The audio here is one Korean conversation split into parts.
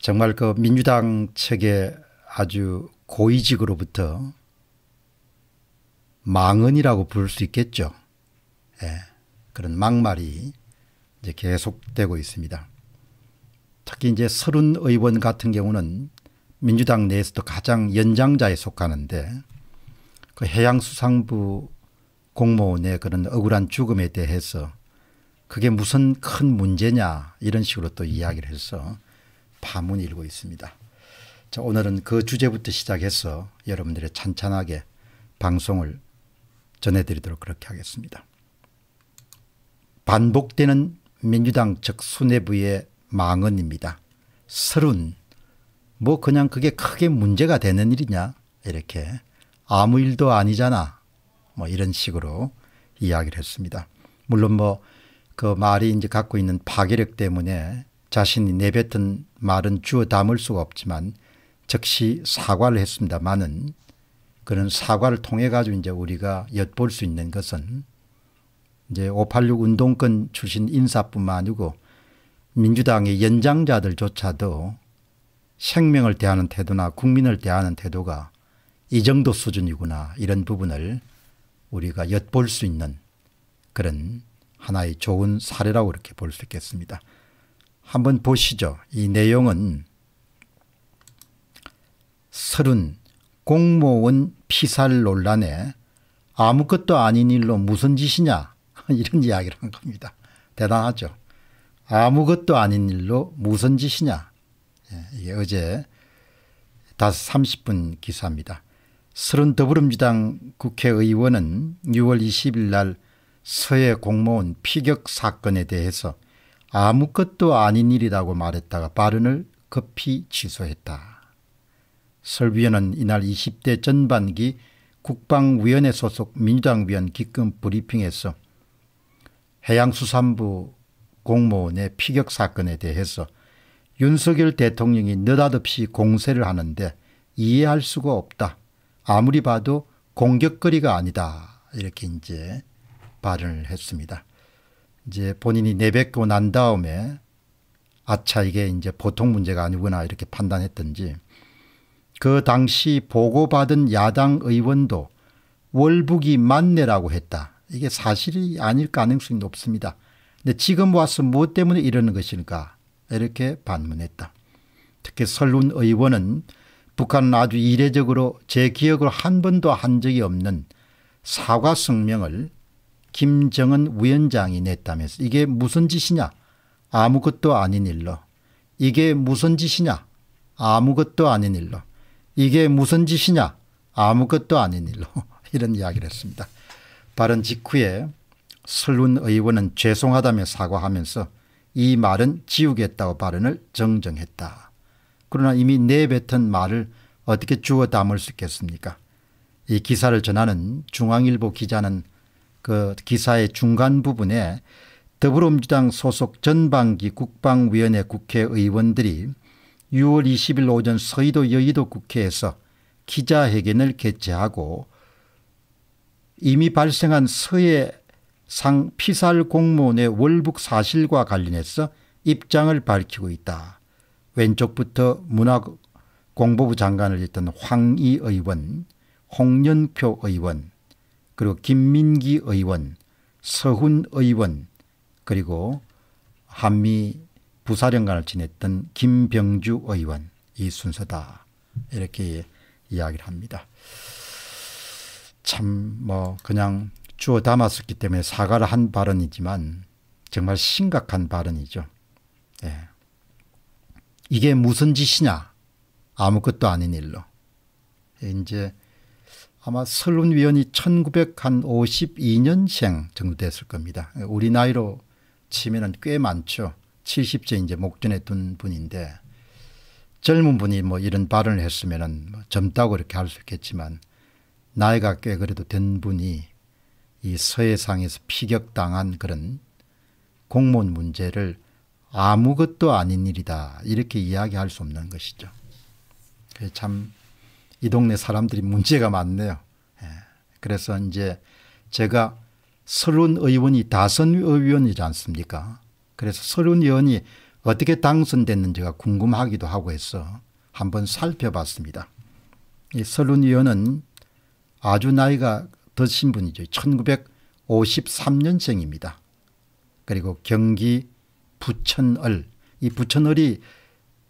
정말 그 민주당 측의 아주 고위직으로부터 망언이라고 부를 수 있겠죠. 예, 그런 막말이 이제 계속되고 있습니다. 특히 이제 서른 의원 같은 경우는 민주당 내에서도 가장 연장자에 속하는데 그 해양수산부 공무원의 그런 억울한 죽음에 대해서 그게 무슨 큰 문제냐 이런 식으로 또 이야기를 해서 파문 일고 있습니다. 자, 오늘은 그 주제부터 시작해서 여러분들의 찬찬하게 방송을 전해드리도록 그렇게 하겠습니다. 반복되는 민주당 측 수뇌부의 망언입니다. 서른 뭐 그냥 그게 크게 문제가 되는 일이냐 이렇게 아무 일도 아니잖아 뭐 이런 식으로 이야기를 했습니다. 물론 뭐 그 말이 이제 갖고 있는 파괴력 때문에 자신이 내뱉은 말은 주워 담을 수가 없지만 즉시 사과를 했습니다만은 그런 사과를 통해 가지고 이제 우리가 엿볼 수 있는 것은 이제 586 운동권 출신 인사뿐만 아니고 민주당의 연장자들조차도 생명을 대하는 태도나 국민을 대하는 태도가 이 정도 수준이구나 이런 부분을 우리가 엿볼 수 있는 그런 하나의 좋은 사례라고 이렇게 볼 수 있겠습니다. 한번 보시죠. 이 내용은 서른 공무원 피살 논란에 아무것도 아닌 일로 무슨 짓이냐 이런 이야기를 한 겁니다. 대단하죠. 아무것도 아닌 일로 무슨 짓이냐 예, 이게 어제 다섯 30분 기사입니다. 서른 더불어민주당 국회의원은 6월 20일 날 서해 공무원 피격 사건에 대해서 아무것도 아닌 일이라고 말했다가 발언을 급히 취소했다. 설위원은 이날 20대 전반기 국방위원회 소속 민주당 위원 기금 브리핑에서 해양수산부 공무원의 피격 사건에 대해서 윤석열 대통령이 느닷없이 공세를 하는데 이해할 수가 없다. 아무리 봐도 공격거리가 아니다. 이렇게 이제 발언을 했습니다. 이제 본인이 내뱉고 난 다음에 아차 이게 이제 보통 문제가 아니구나 이렇게 판단했던지 그 당시 보고받은 야당 의원도 월북이 맞네라고 했다. 이게 사실이 아닐 가능성이 높습니다. 근데 지금 와서 무엇 뭐 때문에 이러는 것일까 이렇게 반문했다. 특히 설룬 의원은 북한은 아주 이례적으로 제 기억으로 한 번도 한 적이 없는 사과 성명을 김정은 위원장이 냈다면서 이게 무슨 짓이냐 아무것도 아닌 일로 이게 무슨 짓이냐 아무것도 아닌 일로 이게 무슨 짓이냐 아무것도 아닌 일로 이런 이야기를 했습니다. 발언 직후에 설훈 의원은 죄송하다며 사과하면서 이 말은 지우겠다고 발언을 정정했다. 그러나 이미 내뱉은 말을 어떻게 주워 담을 수 있겠습니까 이 기사를 전하는 중앙일보 기자는 그 기사의 중간 부분에 더불어민주당 소속 전반기 국방위원회 국회의원들이 6월 20일 오전 서희도 여의도 국회에서 기자회견을 개최하고 이미 발생한 서해 상 피살 공무원의 월북 사실과 관련해서 입장을 밝히고 있다. 왼쪽부터 문화공보부 장관을 했던 황희 의원, 홍연표 의원, 그리고 김민기 의원, 서훈 의원, 그리고 한미 부사령관을 지냈던 김병주 의원 이 순서다. 이렇게 이야기를 합니다. 참 뭐 그냥 주워 담았었기 때문에 사과를 한 발언이지만 정말 심각한 발언이죠. 예. 이게 무슨 짓이냐 아무것도 아닌 일로 이제 아마 설운위원이 1952년생 정도 됐을 겁니다. 우리 나이로 치면꽤 많죠. 70세 이제 목전에 둔 분인데 젊은 분이 뭐 이런 발언을 했으면뭐 젊다고 이렇게 할 수 있겠지만 나이가 꽤 그래도 된 분이 이 서해상에서 피격당한 그런 공무원 문제를 아무것도 아닌 일이다 이렇게 이야기할 수 없는 것이죠. 참이 동네 사람들이 문제가 많네요. 예. 그래서 이제 제가 서른 의원이 다선 의원이지 않습니까? 그래서 서른 의원이 어떻게 당선됐는지가 궁금하기도 하고 해서 한번 살펴봤습니다. 이 서른 의원은 아주 나이가 드신 분이죠. 1953년생입니다. 그리고 경기 부천을 이 부천을이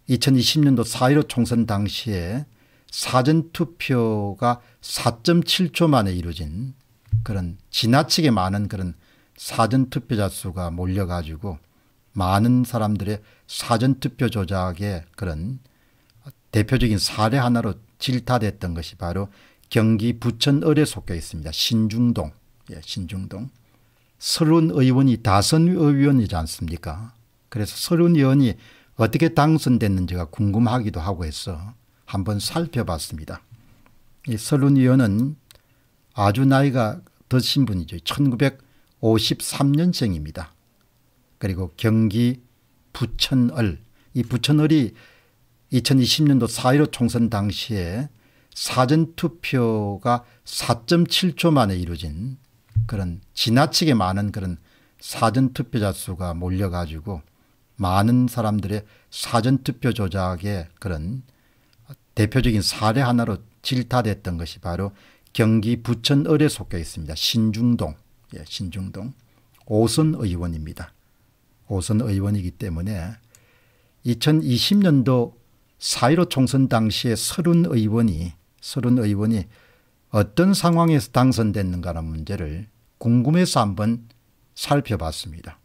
2020년도 4.15 총선 당시에 사전투표가 4.7초 만에 이루어진 그런 지나치게 많은 그런 사전투표자 수가 몰려가지고 많은 사람들의 사전투표 조작의 그런 대표적인 사례 하나로 질타됐던 것이 바로 경기 부천을에 속해 있습니다. 신중동. 예, 신중동. 서른 의원이 다선 의원이지 않습니까? 그래서 서른 의원이 어떻게 당선됐는지가 궁금하기도 하고 해서 한번 살펴봤습니다. 이 설룬 의원은 아주 나이가 드신 분이죠. 1953년생입니다. 그리고 경기 부천을 이 부천을이 2020년도 4.15 총선 당시에 사전투표가 4.7초 만에 이루어진 그런 지나치게 많은 그런 사전투표자 수가 몰려가지고 많은 사람들의 사전투표 조작의 그런 대표적인 사례 하나로 질타됐던 것이 바로 경기 부천을에 속해 있습니다. 신중동, 예, 신중동 오선 의원입니다. 오선 의원이기 때문에 2020년도 4.15 총선 당시에 서른 의원이 서른 의원이 어떤 상황에서 당선됐는가라는 문제를 궁금해서 한번 살펴봤습니다.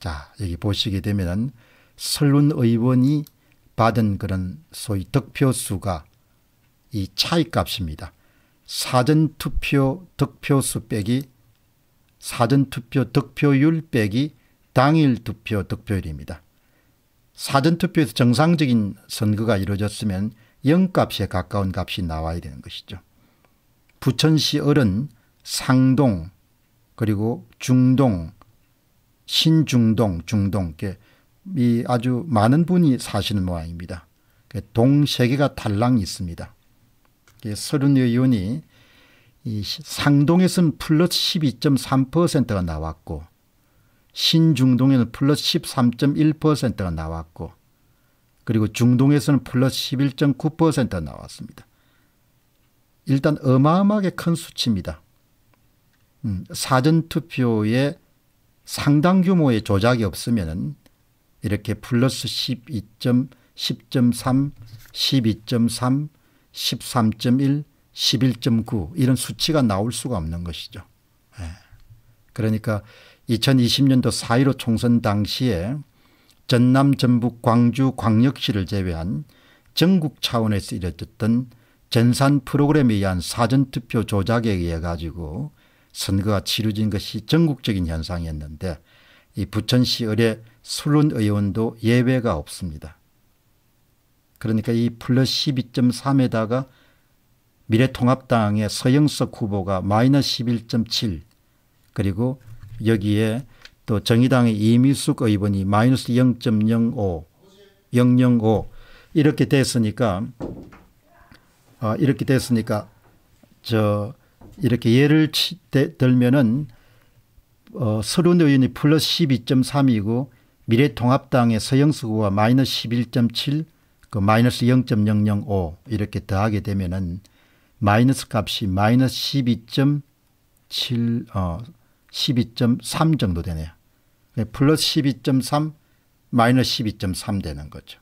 자 여기 보시게 되면 설룬 의원이 받은 그런 소위 득표수가 이 차이값입니다. 사전투표 득표수 빼기 사전투표 득표율 빼기 당일 투표 득표율입니다. 사전투표에서 정상적인 선거가 이루어졌으면 0값에 가까운 값이 나와야 되는 것이죠. 부천시 을은 상동 그리고 중동 신중동 중동 이 아주 많은 분이 사시는 모양입니다. 그 동세개가 달랑 있습니다. 그 서른 의원이 상동에서는 플러스 12.3%가 나왔고 신중동에는 플러스 13.1%가 나왔고 그리고 중동에서는 플러스 11.9%가 나왔습니다. 일단 어마어마하게 큰 수치입니다. 음, 사전투표에 상당 규모의 조작이 없으면 이렇게 플러스 1 2 10.3, 12.3, 13.1, 11.9 이런 수치가 나올 수가 없는 것이죠. 예. 그러니까 2020년도 4.15 총선 당시에 전남 전북 광주 광역시를 제외한 전국 차원에서 이뤄졌던 전산 프로그램에 의한 사전투표 조작에 의해 가지고 선거가 치루진 것이 전국적인 현상이었는데 이 부천시 의뢰 술룬 의원도 예외가 없습니다. 그러니까 이 플러스 12.3에다가 미래통합당의 서영석 후보가 마이너스 11.7 그리고 여기에 또 정의당의 이미숙 의원이 마이너스 0.05 005 이렇게 됐으니까 아, 이렇게 됐으니까 저 이렇게 예를 치, 대, 들면은 어, 서른 의원이 플러스 12.3이고 미래통합당의 서영수 후보가 마이너스 11.7, 그 마이너스 0.005 이렇게 더하게 되면은 마이너스 값이 마이너스 12.7, 어, 12.3 정도 되네요. 그러니까 플러스 12.3, 마이너스 12.3 되는 거죠.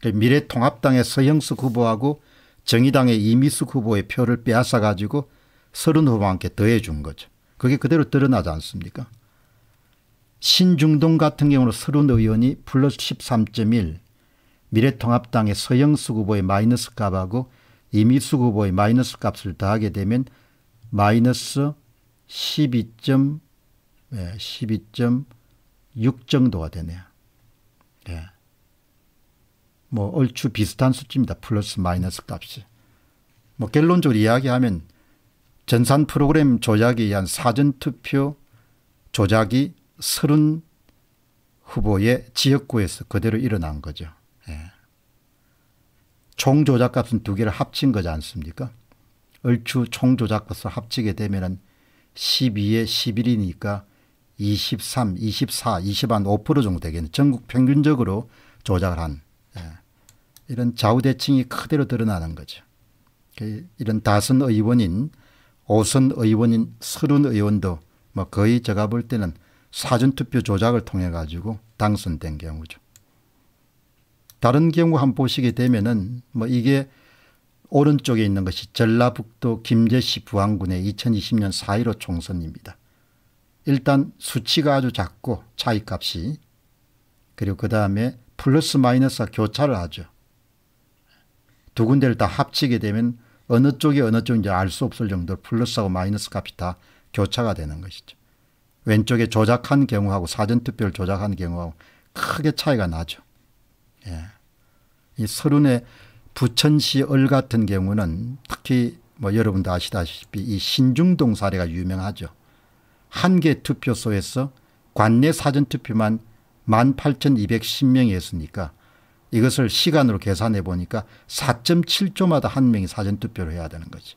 그러니까 미래통합당의 서영수 후보하고 정의당의 이미수 후보의 표를 빼앗아 가지고 서른 후보한테 더해 준 거죠. 그게 그대로 드러나지 않습니까? 신중동 같은 경우는 서른 의원이 플러스 13.1 미래통합당의 서영수 후보의 마이너스 값하고 이미수 후보의 마이너스 값을 더하게 되면 마이너스 12. 12.6 예, 정도가 되네요. 예. 뭐 얼추 비슷한 수치입니다. 플러스 마이너스 값이. 뭐 결론적으로 이야기하면 전산 프로그램 조작에 의한 사전투표 조작이 30 후보의 지역구에서 그대로 일어난 거죠. 예. 총조작값은 두 개를 합친 거지 않습니까? 얼추 총조작값을 합치게 되면 12에 11이니까 23, 24, 20한5% 정도 되겠네. 전국 평균적으로 조작을 한 예. 이런 좌우대칭이 그대로 드러나는 거죠. 그 이런 다선 의원인 오선 의원인 서른 의원도 뭐 거의 제가 볼 때는 사전투표 조작을 통해 가지고 당선된 경우죠. 다른 경우 한 보시게 되면은 뭐 이게 오른쪽에 있는 것이 전라북도 김제시 부안군의 2020년 4.15 총선입니다. 일단 수치가 아주 작고 차이값이 그리고 그 다음에 플러스 마이너스가 교차를 하죠. 두 군데를 다 합치게 되면 어느 쪽이 어느 쪽인지 알 수 없을 정도로 플러스하고 마이너스 값이 다 교차가 되는 것이죠. 왼쪽에 조작한 경우하고 사전투표를 조작한 경우하고 크게 차이가 나죠. 예. 이 서른의 부천시 을 같은 경우는 특히 뭐 여러분도 아시다시피 이 신중동 사례가 유명하죠. 한 개 투표소에서 관내 사전투표만 18,210명이었으니까 이것을 시간으로 계산해 보니까 4.7초마다 한 명이 사전투표를 해야 되는 거지.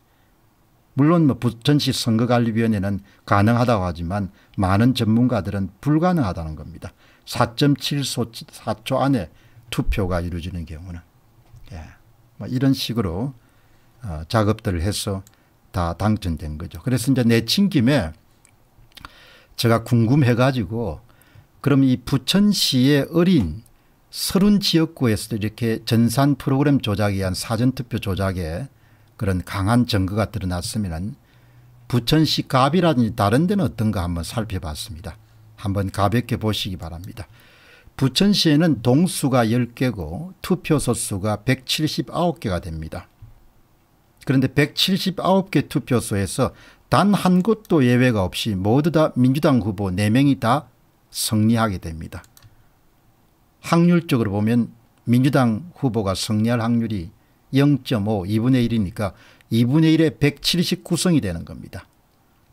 물론 뭐 부천시 선거관리위원회는 가능하다고 하지만 많은 전문가들은 불가능하다는 겁니다. 4.74초 안에 투표가 이루어지는 경우는 예. 뭐 이런 식으로 어, 작업들을 해서 다 당첨된 거죠. 그래서 이제 내친 김에 제가 궁금해 가지고 그럼 이 부천시의 어린 서른 지역구에서 이렇게 전산 프로그램 조작에 의한 사전투표 조작에 그런 강한 증거가 드러났으면 부천시 갑이라든지 다른 데는 어떤가 한번 살펴봤습니다. 한번 가볍게 보시기 바랍니다. 부천시에는 동수가 10개고 투표소 수가 179개가 됩니다. 그런데 179개 투표소에서 단 한 곳도 예외가 없이 모두 다 민주당 후보 4명이 다 승리하게 됩니다. 확률적으로 보면 민주당 후보가 승리할 확률이 0.5 2분의 1이니까 2분의 1에 179성이 되는 겁니다.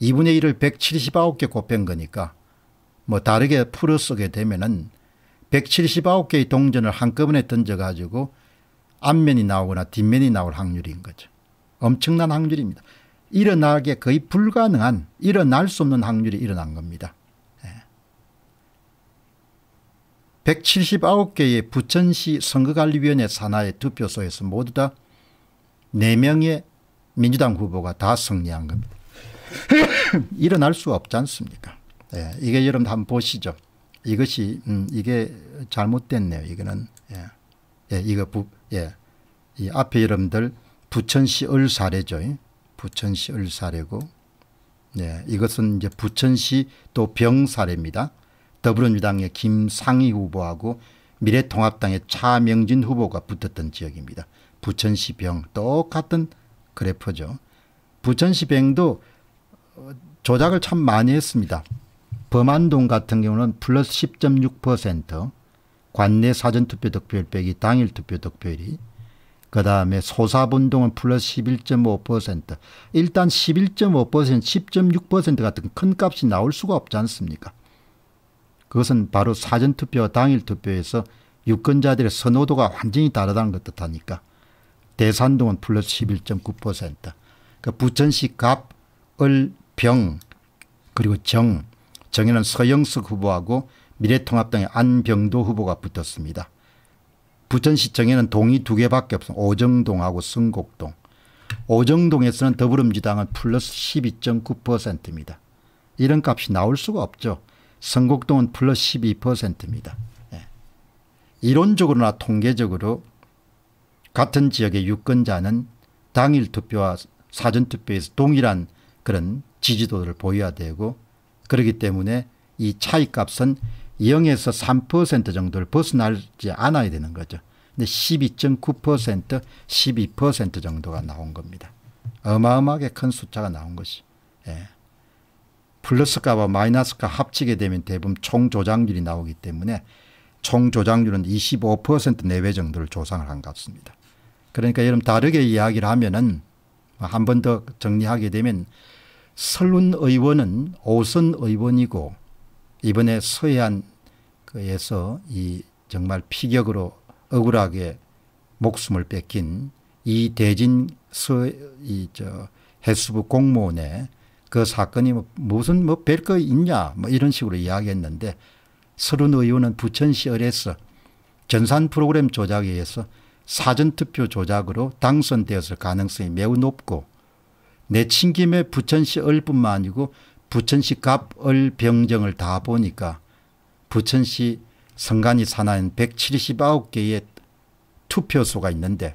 2분의 1을 179개 곱한 거니까 뭐 다르게 풀어 쓰게 되면은 179개의 동전을 한꺼번에 던져가지고 앞면이 나오거나 뒷면이 나올 확률인 거죠. 엄청난 확률입니다. 일어나게 거의 불가능한 일어날 수 없는 확률이 일어난 겁니다. 179개의 부천시 선거관리위원회 산하의 투표소에서 모두 다 4명의 민주당 후보가 다 승리한 겁니다. 일어날 수 없지 않습니까? 예, 이게 여러분 한번 보시죠. 이것이 음, 이게 잘못됐네요. 이거는 예, 예 이거 부, 예, 이 앞에 여러분들 부천시 을 사례죠. 부천시 을 사례고 예, 이것은 이제 부천시 또병 사례입니다. 더불어민주당의 김상희 후보하고 미래통합당의 차명진 후보가 붙었던 지역입니다. 부천시 병 똑같은 그래프죠. 부천시 병도 어, 조작을 참 많이 했습니다. 범안동 같은 경우는 플러스 10.6% 관내 사전투표 득표율 빼기 당일 투표 득표율이 그 다음에 소사본동은 플러스 11.5% 일단 11.5% 10.6% 같은 큰 값이 나올 수가 없지 않습니까 그것은 바로 사전투표와 당일투표에서 유권자들의 선호도가 완전히 다르다는 것 뜻하니까 대산동은 플러스 11.9%그 그러니까 부천시 갑, 을, 병 그리고 정 정에는 서영석 후보하고 미래통합당의 안병도 후보가 붙었습니다. 부천시정에는 동이 두 개밖에 없습니다. 오정동하고 승곡동. 오정동에서는 더불어민주당은 플러스 12.9%입니다. 이런 값이 나올 수가 없죠. 성곡동은 플러스 12%입니다. 예. 이론적으로나 통계적으로 같은 지역의 유권자는 당일 투표와 사전 투표에서 동일한 그런 지지도를 보여야 되고 그렇기 때문에 이 차이값은 0에서 3% 정도를 벗어나지 않아야 되는 거죠. 12.9% 12% 정도가 나온 겁니다. 어마어마하게 큰 숫자가 나온 것이. 예. 플러스값과 마이너스값 합치게 되면 대부분 총조장률이 나오기 때문에 총조장률은 25% 내외 정도를 조상을 한 것 같습니다. 그러니까 여러분 다르게 이야기를 하면은 한 번 더 정리하게 되면 설운 의원은 오선 의원이고 이번에 서해안에서 이 정말 피격으로 억울하게 목숨을 뺏긴 이대진 서, 이, 저, 해수부 공무원의 그 사건이 뭐 무슨 뭐 별거 있냐 뭐 이런 식으로 이야기했는데 서른 의원은 부천시 의뢰서 전산 프로그램 조작에 의해서 사전투표 조작으로 당선되었을 가능성이 매우 높고 내친 김에 부천시 을뿐만 아니고 부천시 갑을 병정을 다 보니까 부천시 선관위 산하인 179개의 투표소가 있는데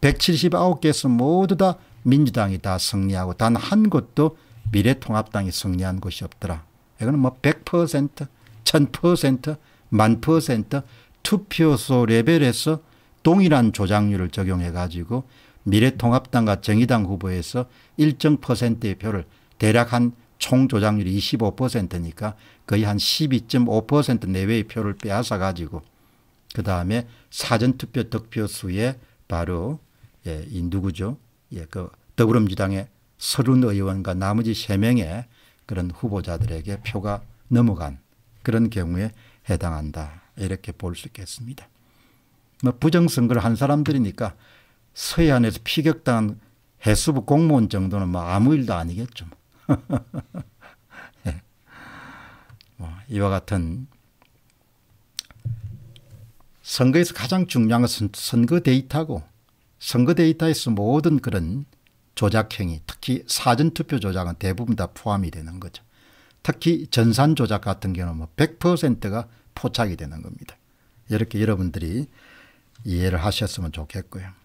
179개에서 모두 다 민주당이 다 승리하고 단 한 곳도 미래통합당이 승리한 곳이 없더라. 이거는 뭐 100%, 1000%, 1 0 0 0 투표소 레벨에서 동일한 조작률을 적용해 가지고 미래통합당과 정의당 후보에서 일정 퍼센트의 표를 대략 한 총조작률이 25%니까 거의 한 12.5% 내외의 표를 빼앗아 가지고 그 다음에 사전투표 득표수에 바로 예, 이 누구죠? 예, 그 더불어민주당의 서른 의원과 나머지 3명의 그런 후보자들에게 표가 넘어간 그런 경우에 해당한다. 이렇게 볼 수 있겠습니다. 뭐 부정선거를 한 사람들이니까 서해안에서 피격당한 해수부 공무원 정도는 뭐 아무 일도 아니겠죠. 네. 뭐 이와 같은 선거에서 가장 중요한 것은 선거 데이터고 선거 데이터에서 모든 그런 조작행위 특히 사전투표 조작은 대부분 다 포함이 되는 거죠. 특히 전산 조작 같은 경우는 100%가 뭐 포착이 되는 겁니다. 이렇게 여러분들이 이해를 하셨으면 좋겠고요.